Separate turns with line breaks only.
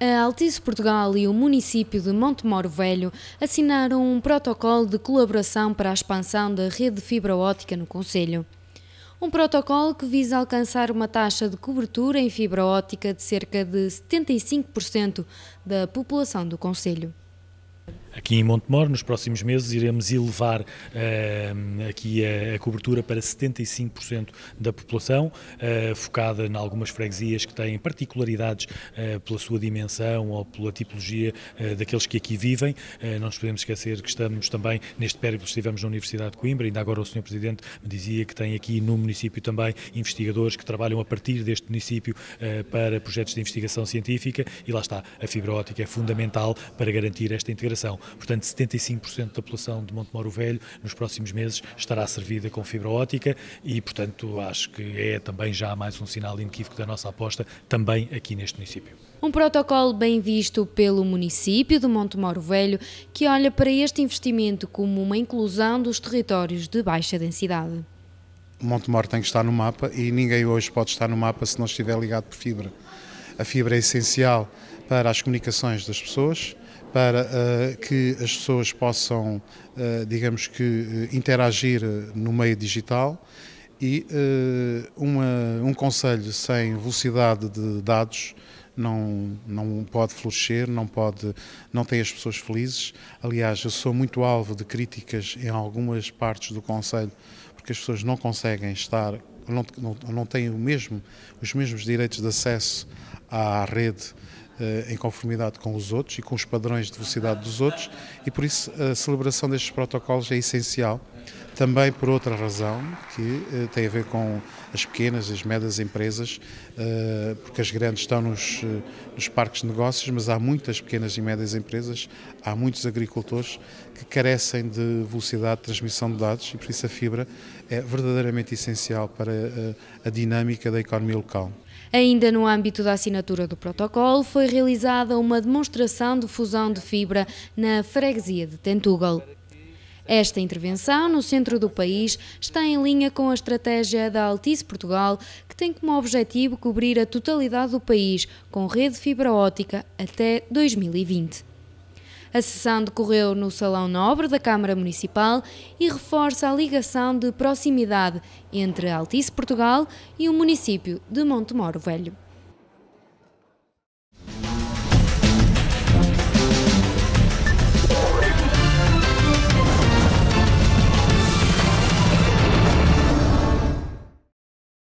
A Altice Portugal e o município de Montemoro Velho assinaram um protocolo de colaboração para a expansão da rede de fibra óptica no Conselho. Um protocolo que visa alcançar uma taxa de cobertura em fibra óptica de cerca de 75% da população do Conselho.
Aqui em Montemor, nos próximos meses, iremos elevar uh, aqui a, a, cobertura para 75% da população, uh, focada em algumas freguesias que têm particularidades uh, pela sua dimensão ou pela tipologia daqueles que aqui vivem. não nos podemos esquecer que estamos também, neste périplo estivemos na Universidade de Coimbra, ainda agora o Sr. Presidente me dizia que tem aqui no município também investigadores que trabalham a partir deste município para projetos de investigação científica e lá está, a fibra ótica é fundamental para garantir esta integração. Portanto, 75% da população de Montemoro Velho nos próximos meses estará servida com fibra ótica e, portanto, acho que é também já mais um sinal inequívoco da nossa aposta também aqui neste
município. Um protocolo bem visto pelo município de Montemoro Velho, que olha para este investimento como uma inclusão dos territórios de baixa densidade.
Montemor tem que estar no mapa e ninguém hoje pode estar no mapa se não estiver ligado por fibra. A fibra é essencial para as comunicações das pessoas, para uh, que as pessoas possam, uh, digamos que, eh, interagir no meio digital e uma, um conselho sem velocidade de dados não, não pode florescer, não, pode, não tem as pessoas felizes. Aliás, eu sou muito alvo de críticas em algumas partes do Conselho, porque as pessoas não conseguem estar, não, não, não têm o mesmo, os mesmos direitos de acesso à rede eh, em conformidade com os outros e com os padrões de velocidade dos outros, e por isso a celebração destes protocolos é essencial também por outra razão, que eh, tem a ver com as pequenas e as médias empresas, eh, porque as grandes estão nos, eh, nos parques de negócios, mas há muitas pequenas e médias empresas, há muitos agricultores que carecem de velocidade de transmissão de dados e por isso a fibra é verdadeiramente essencial para a dinâmica da economia local.
Ainda no âmbito da assinatura do protocolo, foi realizada uma demonstração de fusão de fibra na freguesia de Tentugal. Esta intervenção no centro do país está em linha com a estratégia da Altice Portugal, que tem como objetivo cobrir a totalidade do país com rede fibra ótica até 2020. A sessão decorreu no Salão Nobre da Câmara Municipal e reforça a ligação de proximidade entre a Altice Portugal e o município de Montemoro Velho.